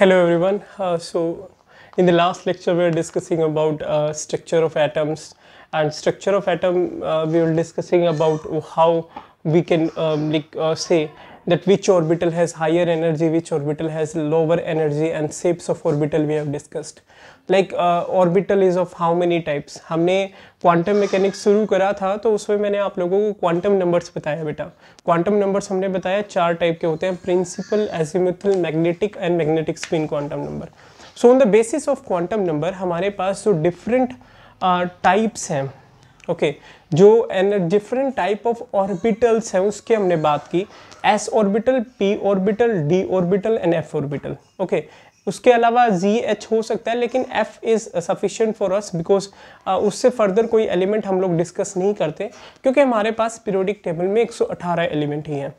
Hello everyone. Uh, so in the last lecture we were discussing about uh, structure of atoms and structure of atom uh, we were discussing about how we can um, like uh, say that which orbital has higher energy, which orbital has lower energy and shapes of orbital we have discussed. Like uh, orbital is of how many types? हमने quantum mechanics शुरू करा था तो उसमें मैंने आप लोगों को क्वांटम नंबर्स बताया बेटा क्वांटम नंबर्स हमने बताया चार टाइप के होते हैं principal azimuthal magnetic and magnetic spin quantum number so on the basis of quantum number हमारे पास जो डिफरेंट टाइप्स uh, हैं ओके okay, जो डिफरेंट टाइप ऑफ ऑर्बिटल्स हैं उसके हमने बात की S orbital P orbital D orbital and F orbital okay उसके अलावा जी एच हो सकता है लेकिन F is sufficient for us because उससे फर्दर कोई एलिमेंट हम लोग डिस्कस नहीं करते क्योंकि हमारे पास पीरियोडिक टेबल में 118 एलिमेंट ही हैं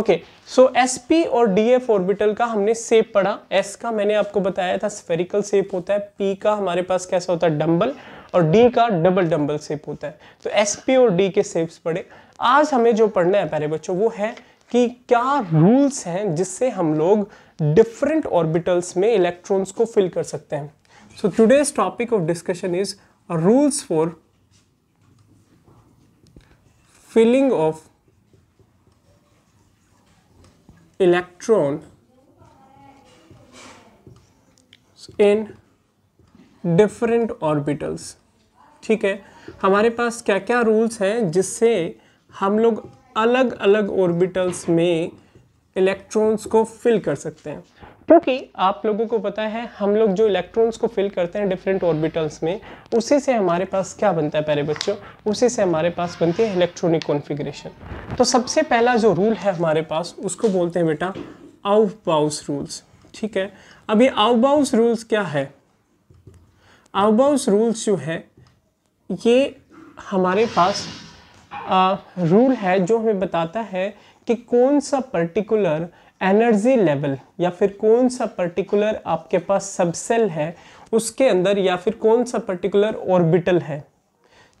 ओके सो एस पी और डी एफ ऑर्बिटल का हमने सेप पढ़ा एस का मैंने आपको बताया था स्फेरिकल सेप होता है पी का हमारे पास कैसा होता है डम्बल और डी का डबल डम्बल सेप होता है तो एस पी और डी के सेप्स पढ़े आज हमें जो पढ़ना है प्यारे बच्चों वो है कि क्या रूल्स हैं जिससे हम लोग डिफरेंट ऑर्बिटल्स में इलेक्ट्रॉन्स को फिल कर सकते हैं so today's topic of discussion is rules for filling of electron in different orbitals ठीक है हमारे पास क्या क्या रूल्स हैं जिससे हम लोग अलग अलग ऑर्बिटल्स में इलेक्ट्रॉन्स को फिल कर सकते हैं क्योंकि आप लोगों को पता है हम लोग जो इलेक्ट्रॉन्स को फिल करते हैं डिफरेंट ऑर्बिटल्स में उसी से हमारे पास क्या बनता है प्यारे बच्चों उसी से हमारे पास बनती है इलेक्ट्रॉनिक कॉन्फ़िगरेशन तो सबसे पहला जो रूल है हमारे पास उसको बोलते हैं बेटा आउफ बाउस रूल्स ठीक है अब ये आउफ बाउस रूल्स क्या है आउफ बाउस रूल्स जो है ये हमारे पास आ, रूल है जो हमें बताता है कि कौन सा पर्टिकुलर एनर्जी लेवल या फिर कौन सा पर्टिकुलर आपके पास सबसेल है उसके अंदर या फिर कौन सा पर्टिकुलर ऑर्बिटल है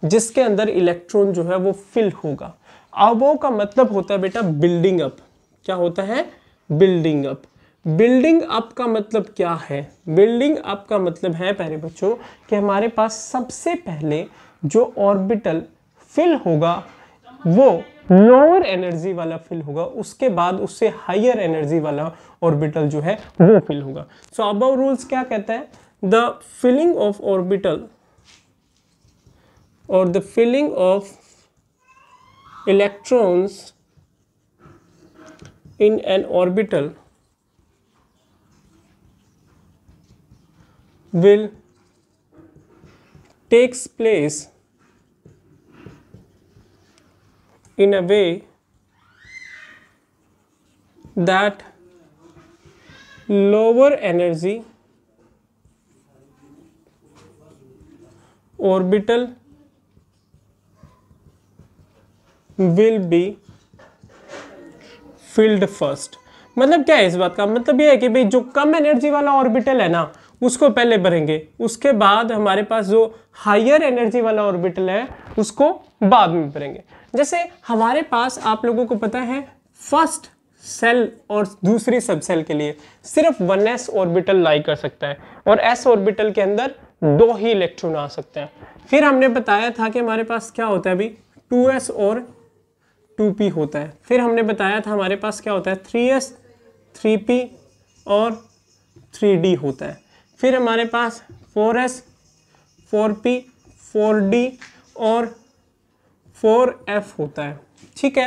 जिसके अंदर इलेक्ट्रॉन जो है वो फिल होगा अबो का मतलब होता है बेटा बिल्डिंग अप क्या होता है बिल्डिंग अप बिल्डिंग अप का मतलब क्या है बिल्डिंग अप का मतलब है प्यारे बच्चों कि हमारे पास सबसे पहले जो ऑर्बिटल फिल होगा वो लोअर एनर्जी वाला फिल होगा उसके बाद उससे हायर एनर्जी वाला ऑर्बिटल जो है वो फिल होगा सो अब रूल्स क्या कहता है द फिलिंग ऑफ ऑर्बिटल और the filling of electrons in an orbital will takes place in a way that lower energy orbital will be filled first मतलब क्या है इस बात का मतलब ये है कि भाई जो कम एनर्जी वाला ऑर्बिटल है ना उसको पहले भरेंगे उसके बाद हमारे पास जो हायर एनर्जी वाला ऑर्बिटल है उसको बाद में भरेंगे जैसे हमारे पास आप लोगों को पता है फर्स्ट सेल और दूसरी सब सेल के लिए सिर्फ वन एस ऑर्बिटल लाई कर सकता है और एस ऑर्बिटल के अंदर दो ही इलेक्ट्रॉन आ सकते हैं फिर हमने बताया था कि हमारे पास क्या होता है अभी टू एस और टू पी होता है फिर हमने बताया था हमारे पास क्या होता है थ्री एस थ्री पी और थ्री डी होता है फिर हमारे पास four S four P four D और फोर एफ होता है ठीक है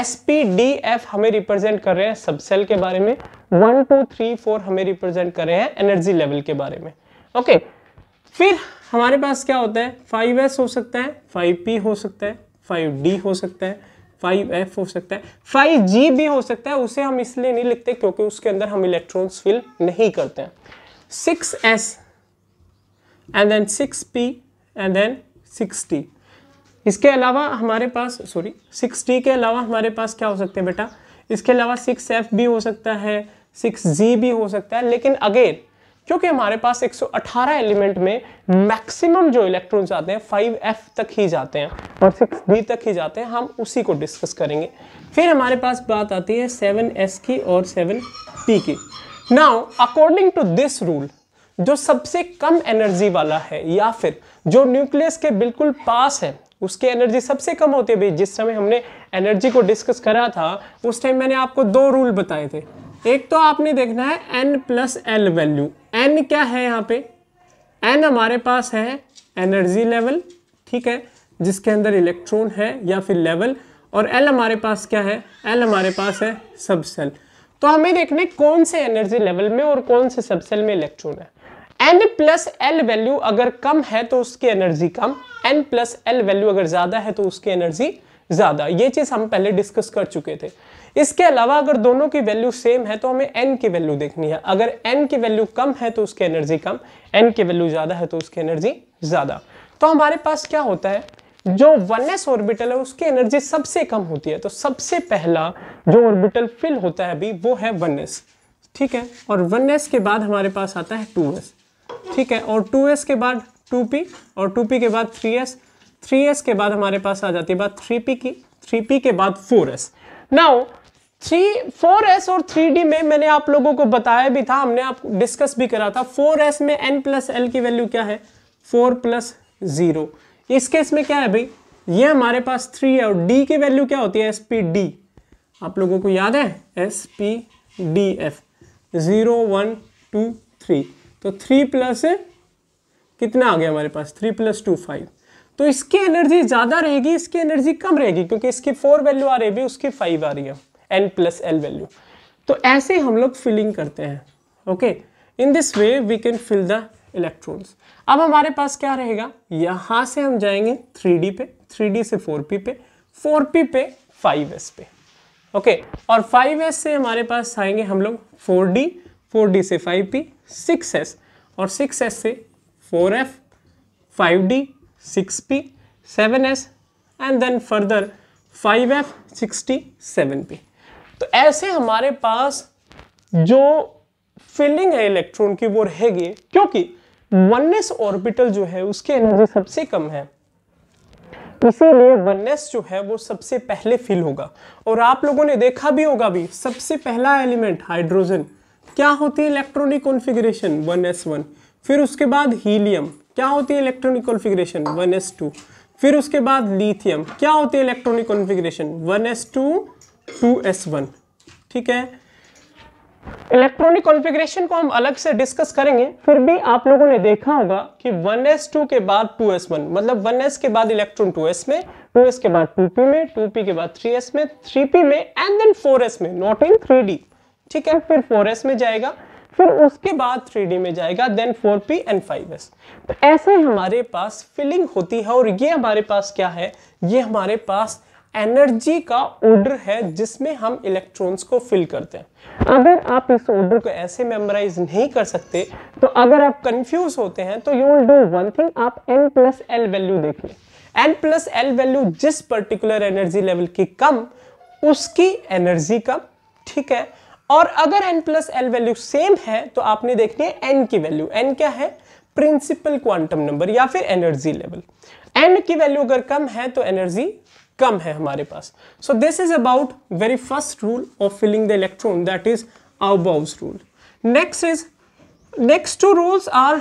एस पी डी एफ हमें रिप्रेजेंट कर रहे हैं सबसेल के बारे में वन टू थ्री फोर हमें रिप्रेजेंट कर रहे हैं एनर्जी लेवल के बारे में ओके फिर हमारे पास क्या होता है फाइव एस हो सकता है फाइव पी हो सकता है फाइव डी हो सकता है फाइव एफ हो सकता है फाइव जी भी हो सकता है उसे हम इसलिए नहीं लिखते क्योंकि उसके अंदर हम इलेक्ट्रॉन्स फिल नहीं करते हैं 6s and then 6p and then 6t इसके अलावा हमारे पास सॉरी 6t के अलावा हमारे पास क्या हो सकते हैं बेटा इसके अलावा 6f भी हो सकता है जी भी हो सकता है लेकिन अगेन क्योंकि हमारे पास 118 एलिमेंट में मैक्सिमम जो इलेक्ट्रॉन्स आते हैं 5f तक ही जाते हैं और बी तक ही जाते हैं हम उसी को डिस्कस करेंगे फिर हमारे पास बात आती है 7s की और 7p की now according to this rule जो सबसे कम एनर्जी वाला है या फिर जो न्यूक्लियस के बिल्कुल पास है उसकी एनर्जी सबसे कम होती है भाई जिस समय हमने एनर्जी को डिस्कस करा था उस टाइम मैंने आपको दो रूल बताए थे एक तो आपने देखना है N plus L value N क्या है यहाँ पे एन हमारे पास है एनर्जी लेवल ठीक है जिसके अंदर इलेक्ट्रॉन है या फिर लेवल और एल हमारे पास क्या है एल हमारे पास है सब सेल तो हमें देखने कौन से एनर्जी लेवल में और कौन से सबसेल में इलेक्ट्रॉन है एन प्लस एल वैल्यू अगर कम है तो उसकी एनर्जी कम एन प्लस एल वैल्यू अगर ज़्यादा है तो उसकी एनर्जी ज़्यादा ये चीज़ हम पहले डिस्कस कर चुके थे इसके अलावा अगर दोनों की वैल्यू सेम है तो हमें एन की वैल्यू देखनी है अगर एन की वैल्यू कम है तो उसकी एनर्जी कम एन की वैल्यू ज़्यादा है तो उसकी एनर्जी ज़्यादा तो हमारे पास क्या होता है जो एस ऑर्बिटल है उसकी एनर्जी सबसे कम होती है तो सबसे पहला जो ऑर्बिटल फिल होता है अभी वो है एस ठीक है और एस के बाद हमारे पास आता है टू ठीक है और टू के बाद टू और टू के बाद थ्री एस के बाद हमारे पास आ जाती है बात थ्री की थ्री के बाद four S now three four S और थ्री डी में मैंने आप लोगों को बताया भी था हमने आप डिस्कस भी करा था फोर एस में एन प्लस एल की वैल्यू क्या है फोर प्लस ज़ीरो इस केस में क्या है भाई ये हमारे पास थ्री है और डी की वैल्यू क्या होती है एस पी डी आप लोगों को याद है S P D F zero one two three तो थ्री प्लस कितना आ गया हमारे पास थ्री प्लस टू फाइव तो इसकी एनर्जी ज़्यादा रहेगी इसकी एनर्जी कम रहेगी क्योंकि इसकी फोर वैल्यू आ रही है उसकी फाइव आ रही है एन प्लस एल वैल्यू तो ऐसे हम लोग फिलिंग करते हैं okay in this way we can fill the electrons अब हमारे पास क्या रहेगा यहाँ से हम जाएंगे 3D पे 3D से 4P पे 4P पे 5S पे ओके और 5S से हमारे पास आएंगे हम लोग 4D 4D से 5P 6S और 6S से 4F 5D 6P 7S and then further 5F 67p तो ऐसे हमारे पास जो फिलिंग है इलेक्ट्रॉन की वो रहेगी क्योंकि वननेस ऑर्बिटल जो है उसकी एनर्जी सबसे कम है तो इसीलिए वननेस जो है वो सबसे पहले फिल होगा और आप लोगों ने देखा भी होगा भी सबसे पहला एलिमेंट हाइड्रोजन क्या होती है इलेक्ट्रॉनिक कॉन्फ़िगरेशन 1s1 फिर उसके बाद हीलियम क्या होती है इलेक्ट्रॉनिक कॉन्फ़िगरेशन 1s2 फिर उसके बाद लिथियम क्या होती है इलेक्ट्रॉनिक कॉन्फ़िगरेशन 1s2 2s1 ठीक है इलेक्ट्रॉनिक कॉन्फ़िगरेशन को हम अलग से डिस्कस करेंगे फिर भी आप लोगों ने देखा होगा कि 1s2 के बाद 2s1 मतलब 1s के बाद इलेक्ट्रॉन 2s में 2s के बाद 2p में 2p के बाद 3s में 3p में एंड देन 4s में नॉट इन 3d ठीक है फिर 4s में जाएगा फिर उसके बाद 3d में जाएगा देन 4p एंड 5s तो ऐसे हमारे पास फिलिंग होती है और ये हमारे पास क्या है ये हमारे पास एनर्जी का ऑर्डर है जिसमें हम इलेक्ट्रॉन्स को फिल करते हैं अगर आप इस ऑर्डर को ऐसे मेमोराइज नहीं कर सकते तो अगर आप कंफ्यूज होते हैं तो you will do one thing आप एन प्लस एल वैल्यू लें एन प्लस एल वैल्यू जिस पर्टिकुलर एनर्जी लेवल की कम उसकी एनर्जी कम ठीक है और अगर N plus L value same है तो आपने देखनी है एन की वैल्यू एन क्या है प्रिंसिपल क्वांटम नंबर या फिर एनर्जी लेवल एन की वैल्यू अगर कम है तो एनर्जी कम है हमारे पास so this is about very first rule of filling the electron that is Aufbau's rule next is next two rules are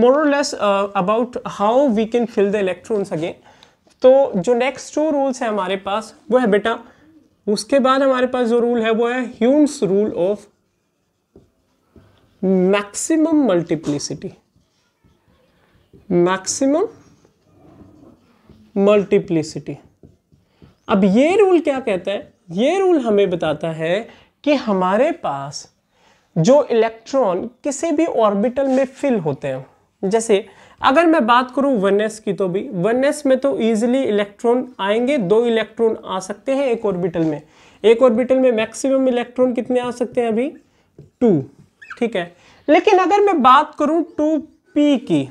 more less about how we can fill the electrons again तो जो next two rules है हमारे पास वो है बेटा उसके बाद हमारे पास जो रूल है वो है Hund's rule of maximum multiplicity maximum multiplicity अब ये रूल क्या कहता है ये रूल हमें बताता है कि हमारे पास जो इलेक्ट्रॉन किसी भी ऑर्बिटल में फिल होते हैं जैसे अगर मैं बात करूं वन की तो भी वन में तो इजीली इलेक्ट्रॉन आएंगे दो इलेक्ट्रॉन आ सकते हैं एक ऑर्बिटल में एक ऑर्बिटल में मैक्सिमम इलेक्ट्रॉन कितने आ सकते हैं अभी टू ठीक है लेकिन अगर मैं बात करूं पी की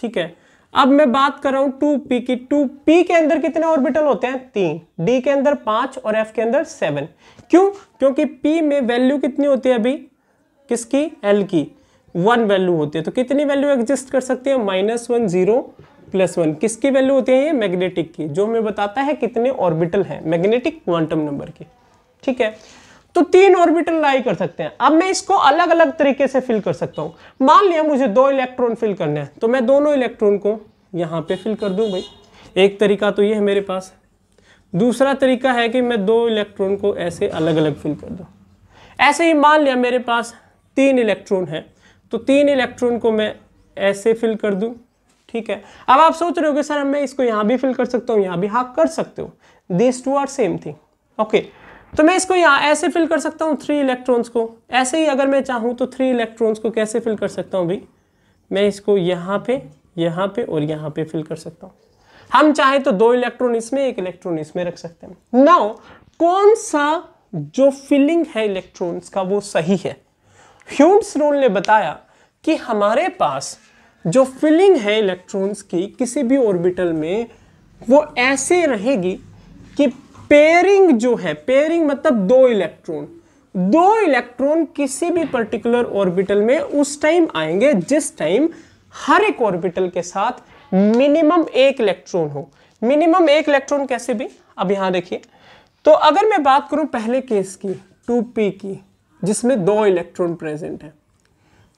ठीक है अब मैं बात कर रहा हूं टू पी की टू पी के अंदर कितने ऑर्बिटल होते हैं तीन डी के अंदर पांच और एफ के अंदर सेवन क्यों क्योंकि पी में वैल्यू कितनी होती है अभी किसकी एल की वन वैल्यू होती है तो कितनी वैल्यू एग्जिस्ट कर सकती है minus one zero plus one किसकी वैल्यू होती है ये मैग्नेटिक की जो हमें बताता है कितने ऑर्बिटल है मैग्नेटिक क्वांटम नंबर की ठीक है तो तीन ऑर्बिटल लाई कर सकते हैं अब मैं इसको अलग अलग तरीके से फिल कर सकता हूँ मान लिया मुझे दो इलेक्ट्रॉन फिल करने हैं तो मैं दोनों इलेक्ट्रॉन को यहाँ पे फिल कर दूँ भाई एक तरीका तो ये है मेरे पास दूसरा तरीका है कि मैं दो इलेक्ट्रॉन को ऐसे अलग अलग फिल कर दूँ ऐसे ही मान लिया मेरे पास तीन इलेक्ट्रॉन है तो तीन इलेक्ट्रॉन को मैं ऐसे फिल कर दूँ ठीक है अब आप सोच रहे हो कि सर मैं इसको यहाँ भी फिल कर सकता हूँ यहाँ भी हाँ कर सकते हो this two are same thing okay तो मैं इसको यहाँ ऐसे फिल कर सकता हूँ थ्री इलेक्ट्रॉन्स को ऐसे ही अगर मैं चाहूँ तो थ्री इलेक्ट्रॉन्स को कैसे फिल कर सकता हूँ भाई मैं इसको यहाँ पे यहाँ पे और यहाँ पे फिल कर सकता हूँ हम चाहे तो दो इलेक्ट्रॉन इसमें एक इलेक्ट्रॉन इसमें रख सकते हैं नाउ कौन सा जो फिलिंग है इलेक्ट्रॉन्स का वो सही है ह्यूम्स रूल ने बताया कि हमारे पास जो फिलिंग है इलेक्ट्रॉन्स की किसी भी ऑर्बिटल में वो ऐसे रहेगी कि पेयरिंग जो है पेयरिंग मतलब दो इलेक्ट्रॉन दो इलेक्ट्रॉन किसी भी पर्टिकुलर ऑर्बिटल में उस टाइम आएंगे जिस टाइम हर एक ऑर्बिटल के साथ मिनिमम एक इलेक्ट्रॉन हो मिनिमम एक इलेक्ट्रॉन कैसे भी अब यहां देखिए तो अगर मैं बात करूं पहले केस की 2p की जिसमें दो इलेक्ट्रॉन प्रेजेंट है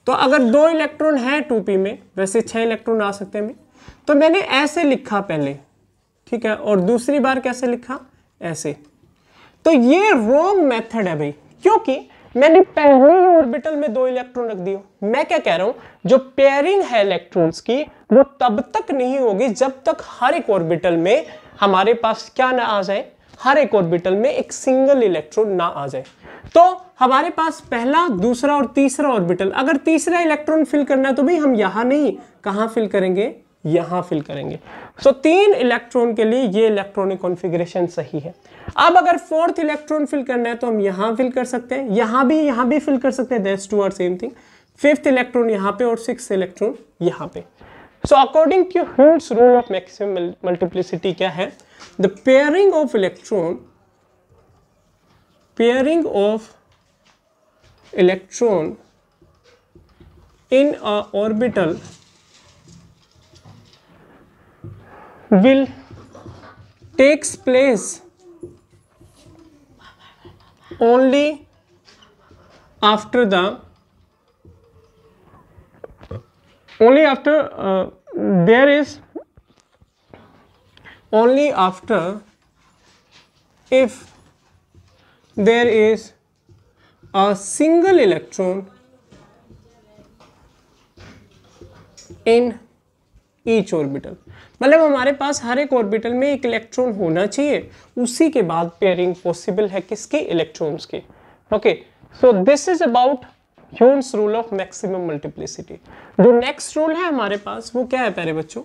तो अगर दो इलेक्ट्रॉन है 2p में वैसे छह इलेक्ट्रॉन आ सकते हैं तो मैंने ऐसे लिखा पहले ठीक है और दूसरी बार कैसे लिखा ऐसे तो ये रॉन्ग मेथड है भाई क्योंकि मैंने पहले ही ऑर्बिटल में दो इलेक्ट्रॉन रख दिए मैं क्या कह रहा हूं जो पेयरिंग है इलेक्ट्रॉन्स की वो तब तक नहीं होगी जब तक हर एक ऑर्बिटल में हमारे पास क्या ना आ जाए हर एक ऑर्बिटल में एक सिंगल इलेक्ट्रॉन ना आ जाए तो हमारे पास पहला दूसरा और तीसरा ऑर्बिटल अगर तीसरा इलेक्ट्रॉन फिल करना है तो भाई हम यहां नहीं कहां फिल करेंगे यहां फिल करेंगे सो so, तीन इलेक्ट्रॉन के लिए ये इलेक्ट्रॉनिक कॉन्फ़िगरेशन सही है अब अगर फोर्थ इलेक्ट्रॉन फिल करना है तो हम यहाँ फिल कर सकते हैं यहाँ भी यहाँ भी फिल कर सकते हैं that's two are same thing fifth electron यहाँ पे और सिक्स इलेक्ट्रॉन यहाँ पे so according to Hund's rule of maximum multiplicity क्या है the pairing of electron pairing of electron in orbital will takes place only after the only after uh, there is only after if there is a single electron in each orbital मतलब हमारे पास हर एक orbital में एक electron होना चाहिए उसी के बाद पेयरिंग पॉसिबल है किसके इलेक्ट्रॉन्स के okay so this is about Hund's rule of maximum multiplicity जो नेक्स्ट रूल है हमारे पास वो क्या है प्यारे बच्चों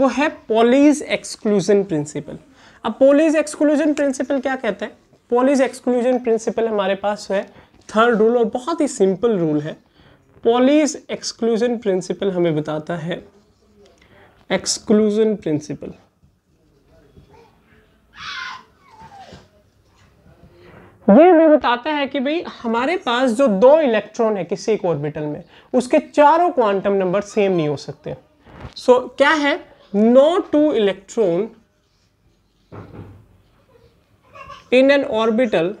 वो है पॉलीज एक्सक्लूजन प्रिंसिपल अब पॉलीज एक्सक्लूजन प्रिंसिपल क्या कहता है पॉलीज एक्सक्लूजन प्रिंसिपल हमारे पास है थर्ड रूल और बहुत ही सिंपल रूल है पॉलीज एक्सक्लूजन प्रिंसिपल हमें बताता है एक्सक्लूजन प्रिंसिपल ये हमें बताता है कि भाई हमारे पास जो दो इलेक्ट्रॉन है किसी एक ऑर्बिटल में उसके चारों क्वांटम नंबर सेम नहीं हो सकते सो so, क्या है no two electron in an orbital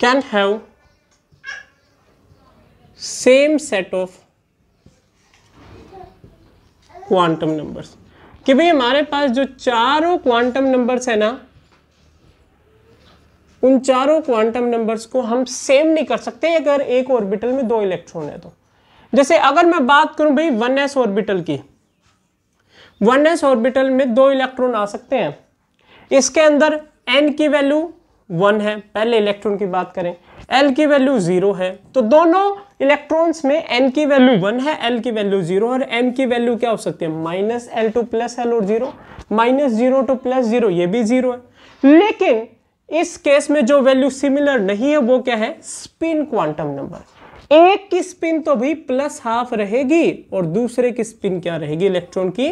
can have same set of quantum numbers कि भाई हमारे पास जो चारों क्वांटम नंबर्स है ना उन चारों क्वांटम नंबर्स को हम सेम नहीं कर सकते अगर एक ऑर्बिटल में दो इलेक्ट्रॉन है तो जैसे अगर मैं बात करूं भाई वन एस ऑर्बिटल की वन एस ऑर्बिटल में दो इलेक्ट्रॉन आ सकते हैं इसके अंदर एन की वैल्यू वन है पहले इलेक्ट्रॉन की बात करें एल की वैल्यू जीरो है तो दोनों इलेक्ट्रॉन्स में एन की वैल्यू वन है एल की वैल्यू जीरो और एन की वैल्यू क्या हो सकती है minus L to plus L और zero minus zero to plus zero ये भी जीरो है लेकिन इस केस में जो वैल्यू सिमिलर नहीं है वो क्या है स्पिन क्वांटम नंबर एक की स्पिन तो भी प्लस हाफ रहेगी और दूसरे की स्पिन क्या रहेगी इलेक्ट्रॉन की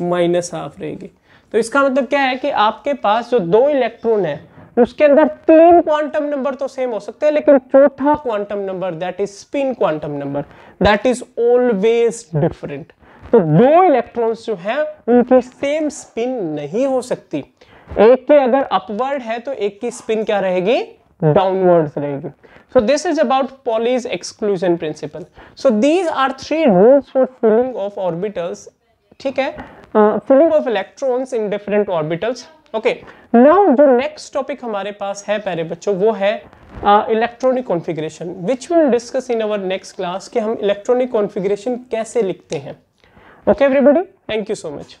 माइनस हाफ रहेगी तो इसका मतलब क्या है कि आपके पास जो दो इलेक्ट्रॉन है उसके अंदर तीन क्वांटम नंबर तो सेम हो सकते हैं लेकिन चौथा quantum number that is spin quantum number that is always different तो दो इलेक्ट्रॉन्स जो हैं उनकी सेम स्पिन नहीं हो सकती एक के अगर अपवर्ड है तो एक की स्पिन क्या रहेगी डाउनवर्ड्स रहेगी so this is about Pauli's exclusion principle so these are three rules for filling of orbitals ठीक है filling of electrons in different orbitals okay now जो नेक्स्ट टॉपिक हमारे पास है प्यारे बच्चों वो है electronic configuration which will discuss in our next class कि हम इलेक्ट्रॉनिक कॉन्फ़िगरेशन कैसे लिखते हैं okay everybody thank you so much